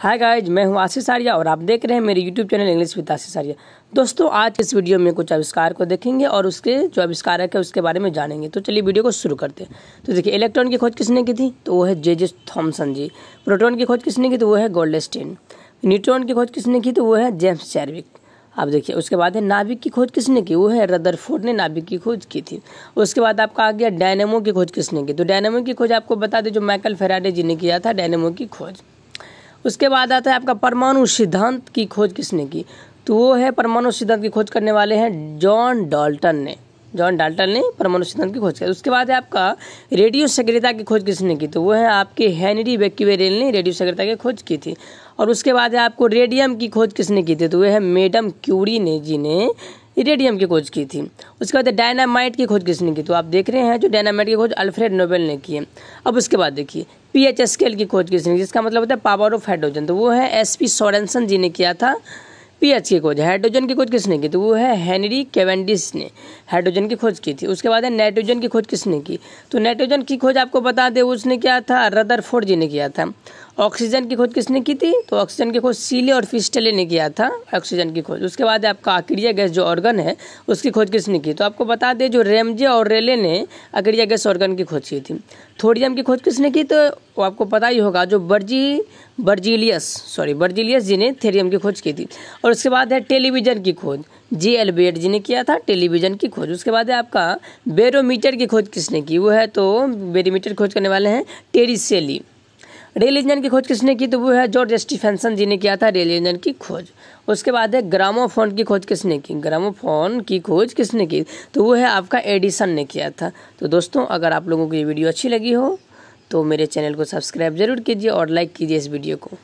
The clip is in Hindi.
हाय गाइज मैं हूं आशीष आर्या और आप देख रहे हैं मेरे YouTube channel English with Ashish Arya दोस्तों आज इस वीडियो में कुछ आविष्कार को देखेंगे और उसके जो आविष्कार है उसके बारे में जानेंगे तो चलिए वीडियो को शुरू करते हैं तो देखिए इलेक्ट्रॉन की खोज किसने की थी तो वो है जे जे थॉम्सन जी प्रोटोन की खोज किसने की तो वो है गोल्डेस्टीन न्यूट्रॉन की खोज किसने की तो वो है जेम्स चैरविक आप देखिए उसके बाद है नाभिक की खोज किसने की वो है रदरफोर्ड ने नाभिक की खोज की थी उसके बाद आपका आ गया डायनेमो की खोज किसने की तो डायनेमो की खोज आपको बता दें जो माइकल फेराडे जी ने किया था डायनेमो की खोज उसके बाद आता है आपका परमाणु सिद्धांत की खोज किसने की तो वो है परमाणु सिद्धांत की खोज करने वाले हैं जॉन डाल्टन ने जॉन डाल्टन ने परमाणु सिद्धांत की खोज की उसके बाद है आपका रेडियो सक्रियता की खोज किसने की तो वो है आपके हैनरी वेक्यूवेरियल ने रेडियो सक्रियता की खोज की थी और उसके बाद है आपको रेडियम की खोज किसने की थी तो वह है मैडम क्यूरी ने जी ने रेडियम की खोज की थी उसके बाद डायनामाइट की खोज किसने की तो आप देख रहे हैं जो डायनामाइट की खोज अल्फ्रेड नोबेल ने की है अब उसके बाद देखिए पी एच एसकेएल की खोज किसने जिसका मतलब होता है पावर ऑफ हाइड्रोजन तो वो है एस पी सोरेंसन जी ने किया था पीएच की खोज हाइड्रोजन की खोज किसने की तो वो है हेनरी केवेंडिस ने हाइड्रोजन की खोज की थी उसके बाद है नाइट्रोजन की खोज किसने की तो नाइट्रोजन की खोज आपको बता दें उसने क्या था फोर्ड जी ने किया था ऑक्सीजन की खोज किसने की थी तो ऑक्सीजन की खोज सीले और फिस्टले ने किया था ऑक्सीजन की खोज उसके बाद आपका आक्रिया गैस जो ऑर्गन है उसकी खोज किसने की तो आपको बता दें जो रेमजे और रेले ने आक्रिया गैस ऑर्गन की खोज की थी थोड़ियम की खोज किसने की तो आपको पता ही होगा जो बर्जी बर्जीलियस सॉरी बर्जीलियस जी ने थेरियम की खोज की थी और उसके बाद है टेलीविज़न की खोज जी एल बेड जी ने किया था टेलीविज़न की खोज उसके बाद है आपका बेरोमीटर की खोज किसने की वो है तो बेरोमीटर खोज करने वाले हैं टेरिसेली रेल इंजन की खोज किसने की तो वो है जॉर्ज स्टीफेंसन जी ने किया था रेल इंजन की खोज उसके बाद है ग्रामोफोन की खोज किसने की ग्रामोफोन की खोज किसने की तो वो है आपका एडिसन ने किया था तो दोस्तों अगर आप लोगों को ये वीडियो अच्छी लगी हो तो मेरे चैनल को सब्सक्राइब जरूर कीजिए और लाइक कीजिए इस वीडियो को